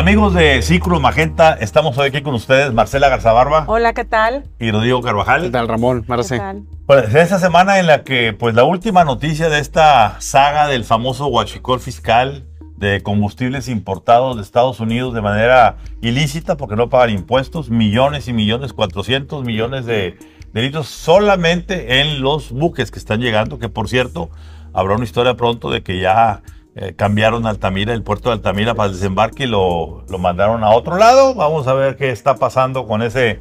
Amigos de Círculo Magenta, estamos hoy aquí con ustedes, Marcela Garzabarba. Hola, ¿qué tal? Y Rodrigo Carvajal. ¿Qué tal, Ramón? Marcela. ¿Qué tal? Pues esta semana en la que, pues la última noticia de esta saga del famoso huachicol fiscal de combustibles importados de Estados Unidos de manera ilícita porque no pagan impuestos, millones y millones, 400 millones de delitos solamente en los buques que están llegando, que por cierto, habrá una historia pronto de que ya eh, cambiaron Altamira, el puerto de Altamira para el desembarque y lo, mandaron a otro lado. Vamos a ver qué está pasando con ese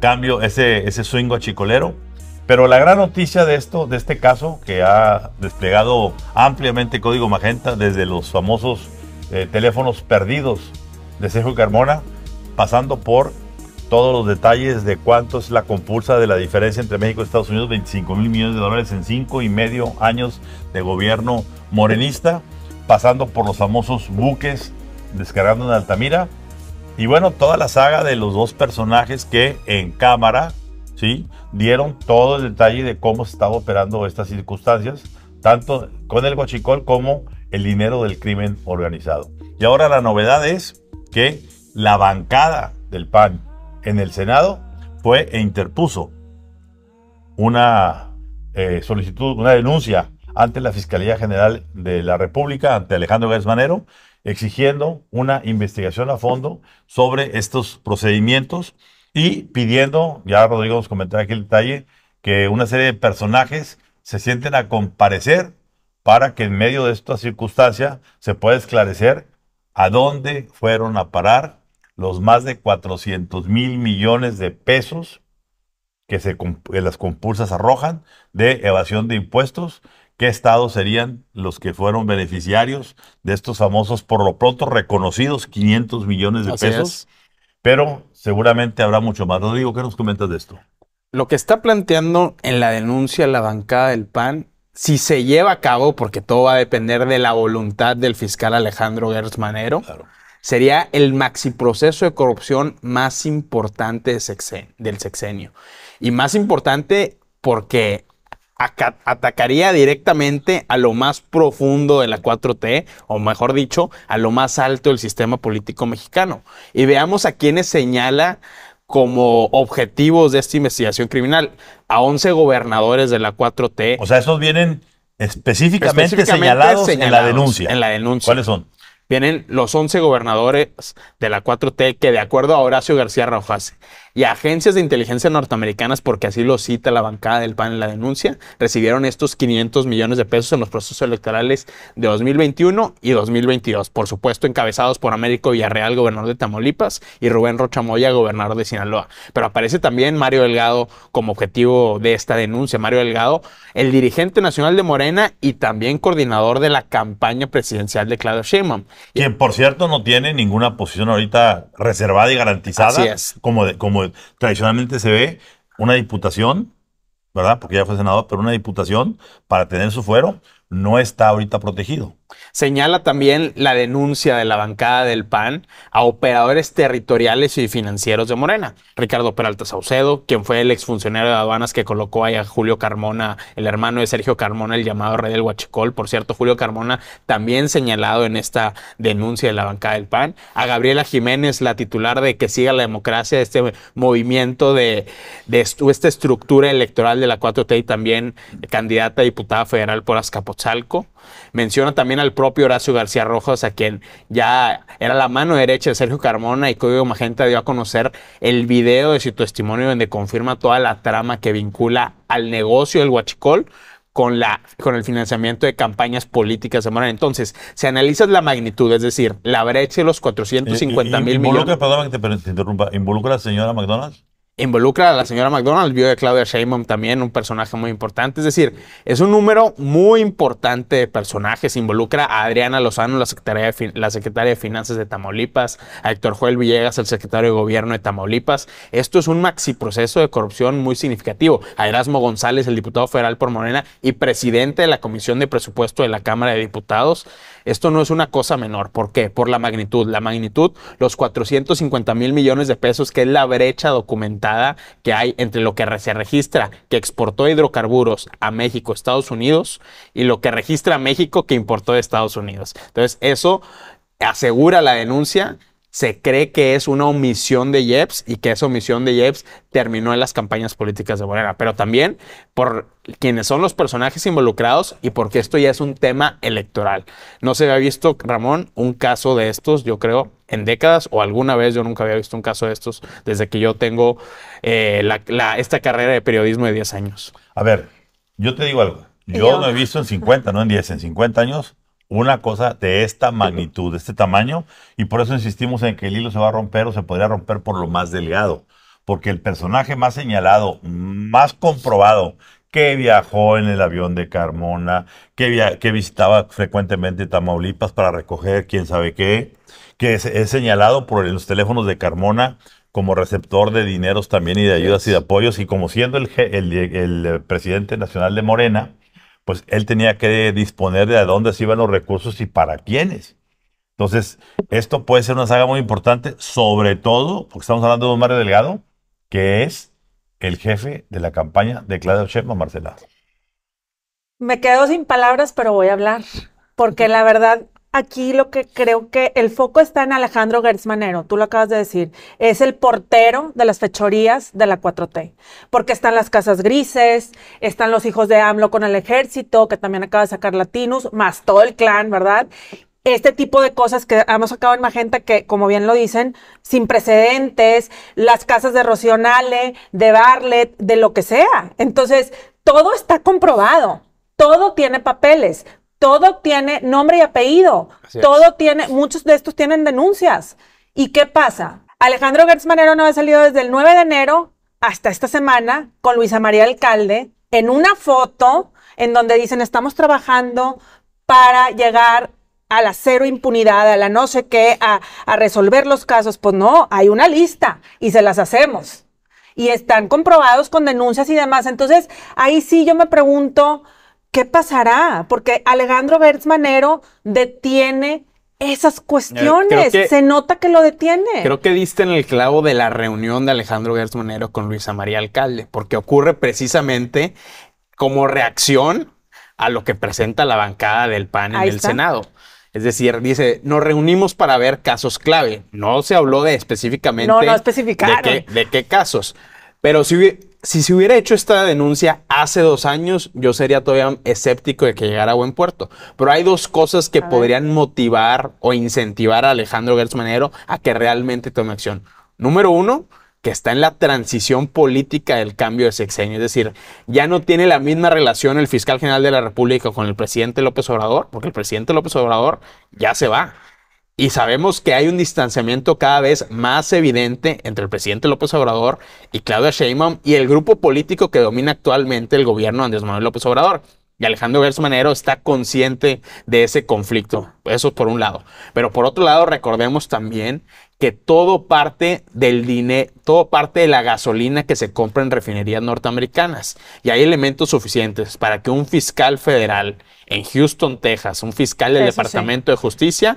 cambio, ese, ese swingo chicolero. Pero la gran noticia de esto, de este caso, que ha desplegado ampliamente Código Magenta desde los famosos eh, teléfonos perdidos de Sergio Carmona, pasando por todos los detalles de cuánto es la compulsa de la diferencia entre México y Estados Unidos, 25 mil millones de dólares en cinco y medio años de gobierno morenista pasando por los famosos buques, descargando en Altamira. Y bueno, toda la saga de los dos personajes que en cámara, ¿sí? Dieron todo el detalle de cómo se estaba operando estas circunstancias, tanto con el guachicol como el dinero del crimen organizado. Y ahora la novedad es que la bancada del PAN en el Senado fue e interpuso una eh, solicitud, una denuncia ante la Fiscalía General de la República, ante Alejandro Manero, exigiendo una investigación a fondo sobre estos procedimientos y pidiendo, ya Rodrigo nos comentará aquí el detalle, que una serie de personajes se sienten a comparecer para que en medio de esta circunstancia se pueda esclarecer a dónde fueron a parar los más de 400 mil millones de pesos que, se, que las compulsas arrojan de evasión de impuestos qué estados serían los que fueron beneficiarios de estos famosos, por lo pronto reconocidos 500 millones de pesos. Pero seguramente habrá mucho más. Rodrigo, ¿qué nos comentas de esto? Lo que está planteando en la denuncia la bancada del PAN, si se lleva a cabo, porque todo va a depender de la voluntad del fiscal Alejandro Gertz Manero, sería el maxi proceso de corrupción más importante del sexenio. Y más importante porque atacaría directamente a lo más profundo de la 4T, o mejor dicho, a lo más alto del sistema político mexicano. Y veamos a quienes señala como objetivos de esta investigación criminal, a 11 gobernadores de la 4T. O sea, esos vienen específicamente, señalados, en la denuncia. En la denuncia. ¿Cuáles son? Vienen los 11 gobernadores de la 4T que de acuerdo a Horacio García Rojas y agencias de inteligencia norteamericanas, porque así lo cita la bancada del PAN en la denuncia, recibieron estos 500 millones de pesos en los procesos electorales de 2021 y 2022, por supuesto encabezados por Américo Villarreal, gobernador de Tamaulipas, y Rubén Rochamoya, gobernador de Sinaloa. Pero aparece también Mario Delgado como objetivo de esta denuncia. Mario Delgado, el dirigente nacional de Morena y también coordinador de la campaña presidencial de Claudio Sheinbaum. Quien, por cierto, no tiene ninguna posición ahorita reservada y garantizada. Así es. Como, de, como tradicionalmente se ve, una diputación, ¿verdad? Porque ya fue senador, pero una diputación para tener su fuero no está ahorita protegido. Señala también la denuncia de la bancada del PAN a operadores territoriales y financieros de Morena. Ricardo Peralta Saucedo, quien fue el exfuncionario de aduanas que colocó ahí a Julio Carmona, el hermano de Sergio Carmona, el llamado Rey del Huachicol. Por cierto, Julio Carmona también señalado en esta denuncia de la bancada del PAN. A Gabriela Jiménez, la titular de Que siga la democracia, este movimiento de, esta estructura electoral de la 4T y también candidata a diputada federal por Azcapotzalco. Menciona también al propio Horacio García Rojas, a quien ya era la mano derecha de Sergio Carmona y Código Magenta dio a conocer el video de su testimonio donde confirma toda la trama que vincula al negocio del huachicol con, la, con el financiamiento de campañas políticas de Entonces, se analiza la magnitud, es decir, la brecha de los cuatrocientos cincuenta mil millones. ¿Involucra, la señora McDonald's? involucra a la señora McDonald, vio a Claudia Sheinbaum también, un personaje muy importante. Es decir, es un número muy importante de personajes. Involucra a Adriana Lozano, la secretaria de, la secretaria de Finanzas de Tamaulipas, a Héctor Joel Villegas, el secretario de Gobierno de Tamaulipas. Esto es un maxi proceso de corrupción muy significativo. A Erasmo González, el diputado federal por Morena y presidente de la Comisión de Presupuesto de la Cámara de Diputados. Esto no es una cosa menor. ¿Por qué? Por la magnitud. La magnitud, los 450 mil millones de pesos, que es la brecha documental que hay entre lo que se registra que exportó hidrocarburos a México, Estados Unidos, y lo que registra México que importó de Estados Unidos. Entonces, eso asegura la denuncia se cree que es una omisión de Jeps y que esa omisión de Jeps terminó en las campañas políticas de Morena, pero también por quienes son los personajes involucrados y porque esto ya es un tema electoral. No se había visto, Ramón, un caso de estos, yo creo, en décadas o alguna vez, yo nunca había visto un caso de estos desde que yo tengo eh, esta carrera de periodismo de 10 años. A ver, yo te digo algo. Yo, yo no he visto en 50, no en 10, en 50 años una cosa de esta magnitud, de este tamaño, y por eso insistimos en que el hilo se va a romper o se podría romper por lo más delgado, porque el personaje más señalado, más comprobado, que viajó en el avión de Carmona, que, que visitaba frecuentemente Tamaulipas para recoger quién sabe qué, que es, señalado por los teléfonos de Carmona como receptor de dineros también y de ayudas y de apoyos, y como siendo el, el presidente nacional de Morena, pues él tenía que disponer de a dónde se iban los recursos y para quiénes. Entonces, esto puede ser una saga muy importante, sobre todo porque estamos hablando de un Mario Delgado, que es el jefe de la campaña de Claudia Sheinbaum, Marcela. Me quedo sin palabras, pero voy a hablar, porque la verdad aquí lo que creo que el foco está en Alejandro Gertz tú lo acabas de decir, es el portero de las fechorías de la 4T, porque están las casas grises, están los hijos de AMLO con el ejército, que también acaba de sacar Latinos, más todo el clan, ¿verdad? este tipo de cosas que hemos sacado en Magenta, que como bien lo dicen, sin precedentes, las casas de Rocionale, de Barlet, de lo que sea. Entonces, todo está comprobado, todo tiene papeles, todo tiene nombre y apellido, todo tiene, muchos de estos tienen denuncias. ¿Y qué pasa? Alejandro Gertz Manero no ha salido desde el 9 de enero hasta esta semana con Luisa María Alcalde en una foto en donde dicen estamos trabajando para llegar a la cero impunidad, a la no sé qué, a, a resolver los casos. Pues no, hay una lista y se las hacemos. Y están comprobados con denuncias y demás. Entonces, ahí sí yo me pregunto, ¿qué pasará? Porque Alejandro Bertz detiene esas eh, cuestiones. se nota que lo detiene. Creo que diste en el clavo de la reunión de Alejandro Gertz con Luisa María Alcalde, porque ocurre precisamente como reacción a lo que presenta la bancada del PAN en el Senado. Es decir, dice, nos reunimos para ver casos clave. No se habló de específicamente. No, De qué, de qué casos. Pero sí si se hubiera hecho esta denuncia hace dos años, yo sería todavía escéptico de que llegara a buen puerto. Pero hay dos cosas que podrían motivar o incentivar a Alejandro Gertz a que realmente tome acción. Número uno, que está en la transición política del cambio de sexenio. Es decir, ya no tiene la misma relación el fiscal general de la República con el presidente López Obrador, porque el presidente López Obrador ya se va. Y sabemos que hay un distanciamiento cada vez más evidente entre el presidente López Obrador y Claudia Sheinbaum y el grupo político que domina actualmente el gobierno de Andrés Manuel López Obrador. Y Alejandro Manero está consciente de ese conflicto. Eso por un lado. Pero por otro lado, recordemos también que todo parte del dinero, todo parte de la gasolina que se compra en refinerías norteamericanas. Y hay elementos suficientes para que un fiscal federal en Houston, Texas, un fiscal del Departamento de Justicia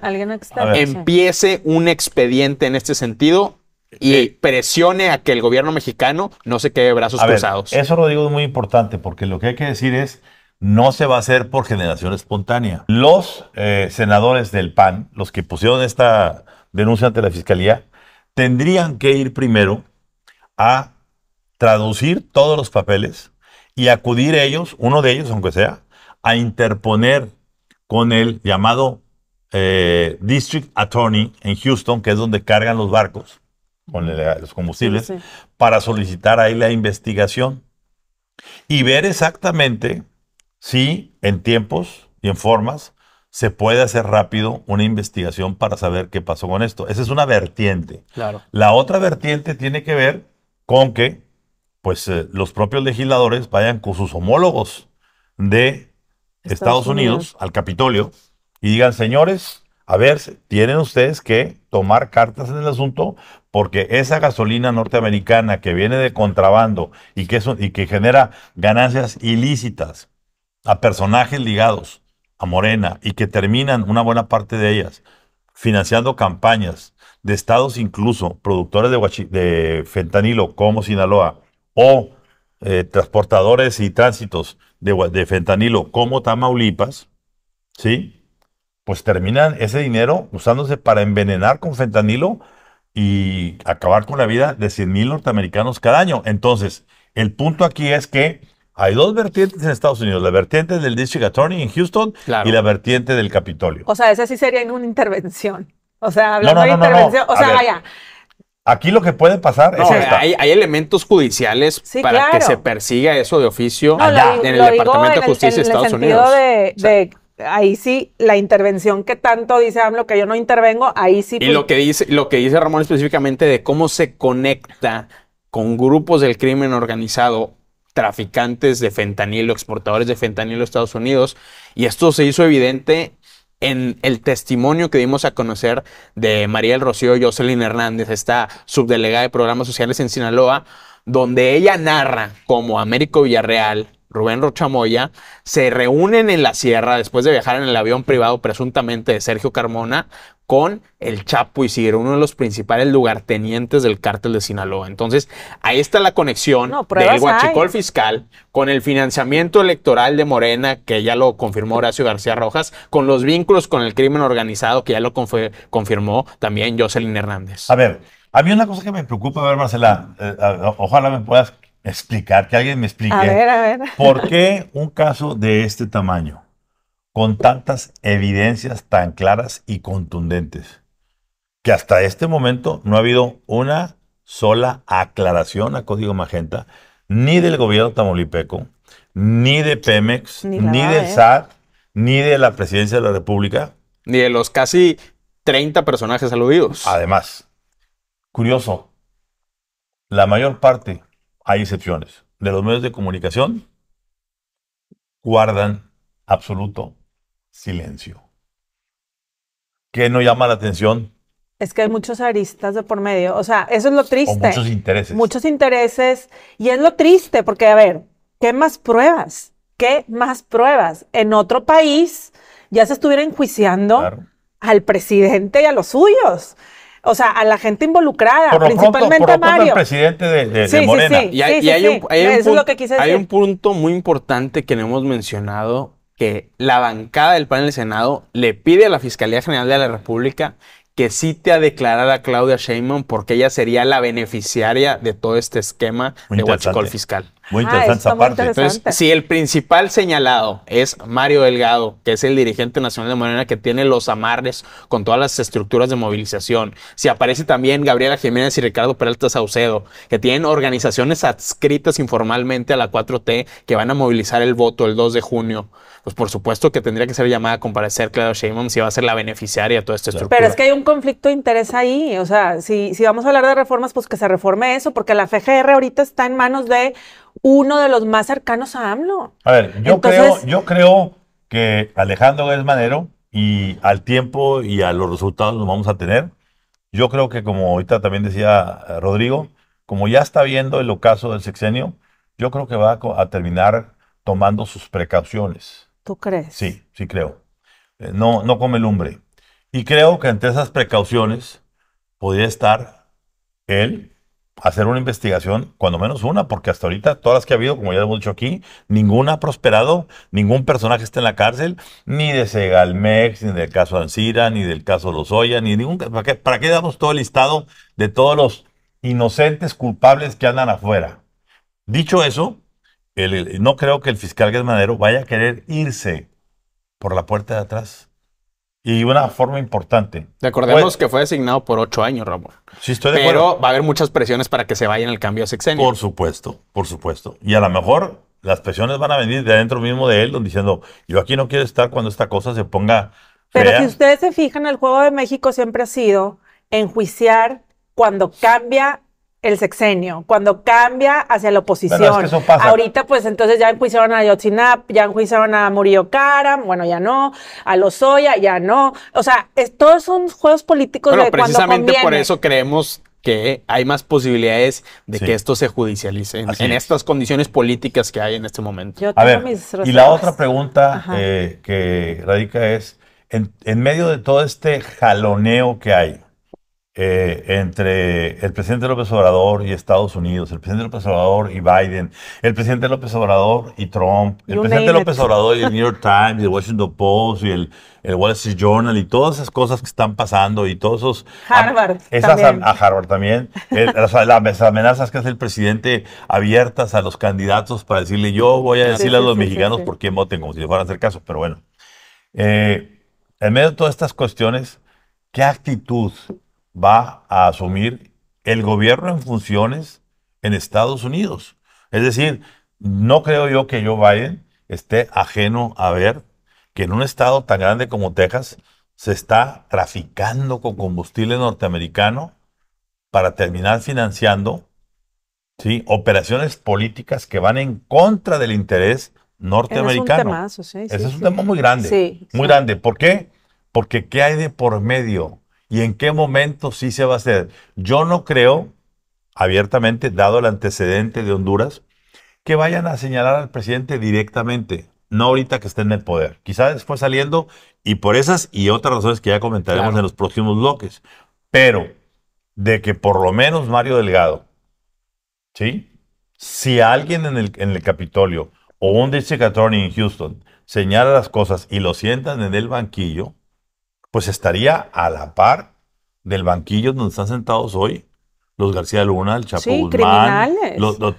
empiece un expediente en este sentido y eh, presione a que el gobierno mexicano no se quede brazos cruzados. eso lo digo es muy importante porque lo que hay que decir es, no se va a hacer por generación espontánea. Los eh, senadores del PAN, los que pusieron esta denuncia ante la Fiscalía, tendrían que ir primero a traducir todos los papeles y acudir ellos, uno de ellos aunque sea, a interponer con el llamado eh, District Attorney en Houston, que es donde cargan los barcos con los combustibles, para solicitar ahí la investigación y ver exactamente si en tiempos y en formas se puede hacer rápido una investigación para saber qué pasó con esto. Esa es una vertiente. La otra vertiente tiene que ver con que pues, eh, los propios legisladores vayan con sus homólogos de Estados, Unidos, al Capitolio, y digan, señores, a ver, tienen ustedes que tomar cartas en el asunto porque esa gasolina norteamericana que viene de contrabando y que, y que genera ganancias ilícitas a personajes ligados a Morena y que terminan una buena parte de ellas financiando campañas de estados incluso productores de, de fentanilo como Sinaloa o eh, transportadores y tránsitos de, fentanilo como Tamaulipas, ¿sí? Pues terminan ese dinero usándose para envenenar con fentanilo y acabar con la vida de 100 mil norteamericanos cada año. Entonces, el punto aquí es que hay dos vertientes en Estados Unidos, la vertiente del District Attorney en Houston y la vertiente del Capitolio. O sea, esa sí sería una intervención. O sea, hablando de intervención, o sea, vaya Aquí lo que puede pasar es esta. Hay, elementos judiciales para que se persiga eso de oficio en el Departamento de Justicia de Estados Unidos. ahí sí, la intervención que tanto dice AMLO que yo no intervengo, ahí sí. Y lo que dice, lo que dice Ramón específicamente de cómo se conecta con grupos del crimen organizado traficantes de fentanilo, exportadores de fentanilo a Estados Unidos. Y esto se hizo evidente en el testimonio que dimos a conocer de María del Rocío Jocelyn Hernández, esta subdelegada de programas sociales en Sinaloa, donde ella narra como Américo Villarreal Rubén Rochamoya, se reúnen en la sierra después de viajar en el avión privado presuntamente de Sergio Carmona con el Chapo Isidro, uno de los principales lugartenientes del cártel de Sinaloa. Entonces, ahí está la conexión del guachicol fiscal con el financiamiento electoral de Morena, que ya lo confirmó Horacio García Rojas, con los vínculos con el crimen organizado, que ya lo confirmó también Jocelyn Hernández. A ver, había una cosa que me preocupa, ver, Marcela, eh, ojalá me puedas explicar, que alguien me explique. ¿Por qué un caso de este tamaño, con tantas evidencias tan claras y contundentes, que hasta este momento no ha habido una sola aclaración a Código Magenta, ni del gobierno tamolipeco, ni de Pemex, ni, del ¿eh? SAT, ni de la presidencia de la República? Ni de los casi 30 personajes aludidos. Además, curioso, la mayor parte hay excepciones. De los medios de comunicación guardan absoluto silencio. ¿Qué no llama la atención? Es que hay muchos aristas de por medio. O sea, eso es lo triste. O muchos intereses. Muchos intereses. Y es lo triste, porque, a ver, ¿qué más pruebas? ¿Qué más pruebas? En otro país ya se estuviera enjuiciando al presidente y a los suyos o sea, a la gente involucrada, principalmente a Mario. el presidente de, de, Morena. y hay, un, punto, muy importante que no hemos mencionado que la bancada del en del Senado le pide a la Fiscalía General de la República que cite a declarar a Claudia Sheinbaum porque ella sería la beneficiaria de todo este esquema de huachicol fiscal. Muy ah, interesante esa parte. Entonces, si el principal señalado es Mario Delgado, que es el dirigente nacional de Morena que tiene los amarres con todas las estructuras de movilización, si aparece también Gabriela Jiménez y Ricardo Peralta Saucedo, que tienen organizaciones adscritas informalmente a la 4T que van a movilizar el voto el 2 de junio, pues por supuesto que tendría que ser llamada a comparecer Clara Sheinbaum si va a ser la beneficiaria de toda esta estructura. Pero es que hay un conflicto de interés ahí, o sea, si, si vamos a hablar de reformas, pues que se reforme eso, porque la FGR ahorita está en manos de uno de los más cercanos a AMLO. A ver, yo, creo, yo creo que Alejandro es Manero y al tiempo y a los resultados los vamos a tener. Yo creo que como ahorita también decía eh, Rodrigo, como ya está viendo el ocaso del sexenio, yo creo que va a terminar tomando sus precauciones. ¿Tú crees? Sí, sí creo. Eh, no, no come lumbre. Y creo que entre esas precauciones podría estar él hacer una investigación, cuando menos una, porque hasta ahorita todas las que ha habido, como ya hemos dicho aquí, ninguna ha prosperado, ningún personaje está en la cárcel, ni de Segalmex, ni del caso Ancira ni del caso Lozoya, ni ningún... ¿Para qué, ¿Para damos todo el listado de todos los inocentes culpables que andan afuera? Dicho eso, no creo que el fiscal Madero vaya a querer irse por la puerta de atrás y una forma importante. Recordemos que fue designado por ocho años, Ramón. Sí, estoy de Pero va a haber muchas presiones para que se vaya en el cambio a sexenio. Por supuesto, por supuesto. Y a lo mejor las presiones van a venir de adentro mismo de él, diciendo, yo aquí no quiero estar cuando esta cosa se ponga. Pero si ustedes se fijan, el juego de México siempre ha sido enjuiciar cuando cambia el sexenio, cuando cambia hacia la oposición. Ahorita, pues entonces ya enjuiciaron a Yotzinap, ya enjuiciaron a Murillo Karam, bueno, ya no, a Lozoya, ya no. O sea, todos son juegos políticos precisamente por eso creemos que hay más posibilidades de que esto se judicialice en, estas condiciones políticas que hay en este momento. y la otra pregunta eh, que radica es, en medio de todo este jaloneo que hay, eh, entre el presidente López Obrador y Estados Unidos, el presidente López Obrador y Biden, el presidente López Obrador y Trump, el presidente López Obrador y el New York Times, y el Washington Post y el, el, Wall Street Journal y todas esas cosas que están pasando y todos esos... Harvard. A, esas A, Harvard también. Eh, las, amenazas que hace el presidente abiertas a los candidatos para decirle yo voy a decirle a los mexicanos por qué voten, como si fueran a hacer caso, pero bueno. Eh, en medio de todas estas cuestiones, ¿qué actitud va a asumir el gobierno en funciones en Estados Unidos. Es decir, no creo yo que Joe Biden esté ajeno a ver que en un estado tan grande como Texas se está traficando con combustible norteamericano para terminar financiando ¿sí? operaciones políticas que van en contra del interés norteamericano. Ese es un, tema muy grande. muy grande. ¿Por qué? Porque ¿qué hay de por medio? y en qué momento sí se va a hacer. Yo no creo, abiertamente, dado el antecedente de Honduras, que vayan a señalar al presidente directamente, no ahorita que esté en el poder, Quizás después saliendo y por esas y otras razones que ya comentaremos en los próximos bloques, pero de que por lo menos Mario Delgado, ¿sí? Si alguien en el, en el Capitolio o un district attorney en Houston señala las cosas y lo sientan en el banquillo, pues estaría a la par del banquillo donde están sentados hoy los García Luna, el Chapo Guzmán,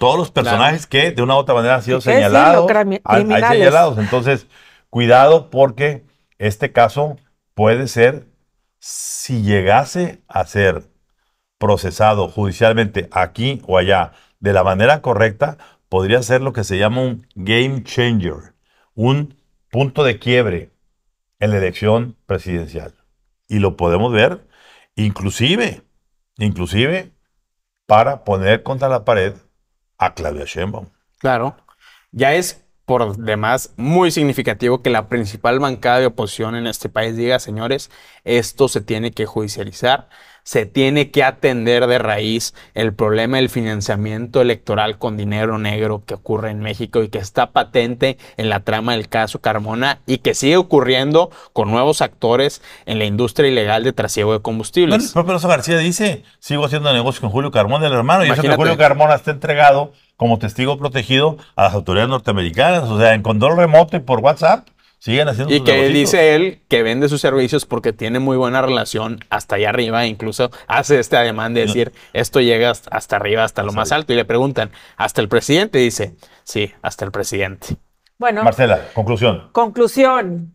todos los personajes que de una u otra manera han sido señalados, hay señalados. Entonces, cuidado porque este caso puede ser, si llegase a ser procesado judicialmente aquí o allá de la manera correcta, podría ser lo que se llama un game changer, un punto de quiebre, en la elección presidencial. Y lo podemos ver, inclusive, inclusive, para poner contra la pared a Claudia Sheinbaum. Claro, ya es por demás muy significativo que la principal bancada de oposición en este país diga, señores, esto se tiene que judicializar se tiene que atender de raíz el problema del financiamiento electoral con dinero negro que ocurre en México y que está patente en la trama del caso Carmona y que sigue ocurriendo con nuevos actores en la industria ilegal de trasiego de combustibles. el propio Rosa García dice, sigo haciendo negocio con Julio Carmona, el hermano, y que Julio Carmona está entregado como testigo protegido a las autoridades norteamericanas, o sea, en condor remoto y por WhatsApp. Siguen haciendo Y que dice él que vende sus servicios porque tiene muy buena relación hasta allá arriba, incluso hace este ademán de decir, esto llega hasta arriba, hasta lo más alto. Y le preguntan, ¿hasta el presidente? Dice, sí, hasta el presidente. Bueno. Marcela, conclusión. Conclusión.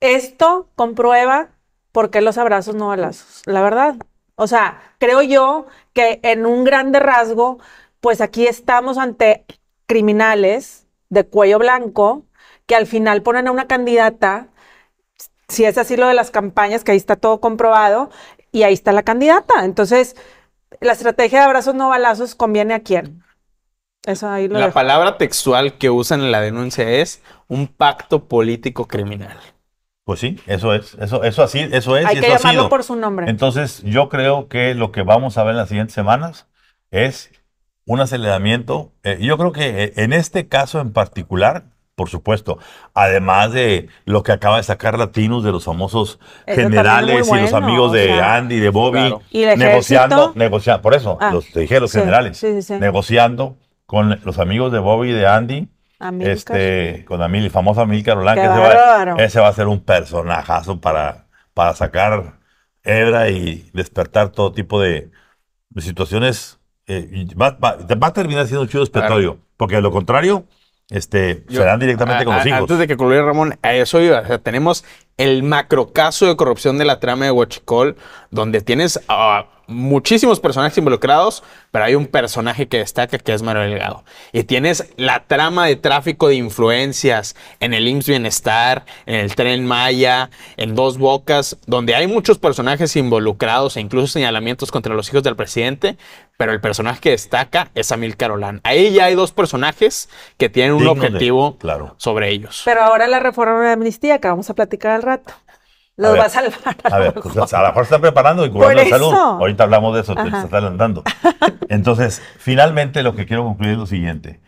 Esto comprueba por qué los abrazos no balazos, la verdad. O sea, creo yo que en un grande rasgo, pues aquí estamos ante criminales de cuello blanco que al final ponen a una candidata, si es así lo de las campañas, que ahí está todo comprobado, y ahí está la candidata. Entonces, la estrategia de abrazos no balazos conviene a quién. Eso ahí lo la palabra textual que usan en la denuncia es un pacto político criminal. Pues sí, eso es, eso, eso así, eso es. Hay que llamarlo por su nombre. Entonces, yo creo que lo que vamos a ver en las siguientes semanas es un aceleramiento. Eh, yo creo que eh, en este caso en particular, por supuesto. Además de lo que acaba de sacar Latinos de los famosos generales y los amigos de Andy, de Bobby, negociando, negociando, por eso, ah, los, te dije los generales, negociando con los amigos de Bobby y de Andy. Este, con la famosa Amil Carolán, que ese va, ese va, a ser un personajazo para, para sacar hebra y despertar todo tipo de, situaciones. Eh, va, va, a terminar siendo un chido espectáculo, porque de lo contrario, este, serán directamente con los hijos. Antes de que concluya Ramón, a eso O sea, tenemos el macro caso de corrupción de la trama de Huachicol, donde tienes a muchísimos personajes involucrados, pero hay un personaje que destaca que es Mario Delgado. Y tienes la trama de tráfico de influencias en el IMSS Bienestar, en el Tren Maya, en Dos Bocas, donde hay muchos personajes involucrados e incluso señalamientos contra los hijos del presidente, pero el personaje que destaca es Amil Carolán. Ahí ya hay dos personajes que tienen un objetivo sobre ellos. Pero ahora la reforma de amnistía que vamos a platicar al rato. Los va a salvar. A, ver, pues, pues, a lo mejor está preparando y curando la salud. Ahorita hablamos de eso, Ajá. te estás adelantando. Entonces, finalmente lo que quiero concluir es lo siguiente.